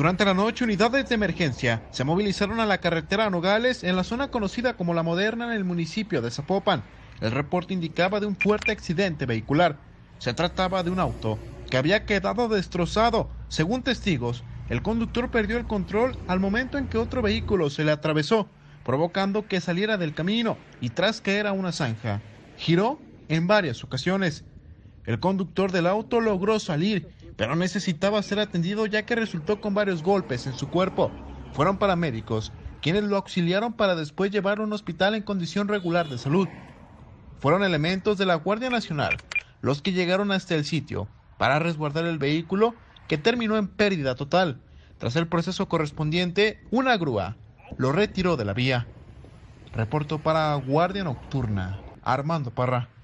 Durante la noche, unidades de emergencia se movilizaron a la carretera Nogales en la zona conocida como La Moderna en el municipio de Zapopan. El reporte indicaba de un fuerte accidente vehicular. Se trataba de un auto que había quedado destrozado. Según testigos, el conductor perdió el control al momento en que otro vehículo se le atravesó, provocando que saliera del camino y tras caer a una zanja. Giró en varias ocasiones. El conductor del auto logró salir pero necesitaba ser atendido ya que resultó con varios golpes en su cuerpo. Fueron paramédicos quienes lo auxiliaron para después llevarlo a un hospital en condición regular de salud. Fueron elementos de la Guardia Nacional los que llegaron hasta el sitio para resguardar el vehículo que terminó en pérdida total. Tras el proceso correspondiente, una grúa lo retiró de la vía. Reporto para Guardia Nocturna, Armando Parra.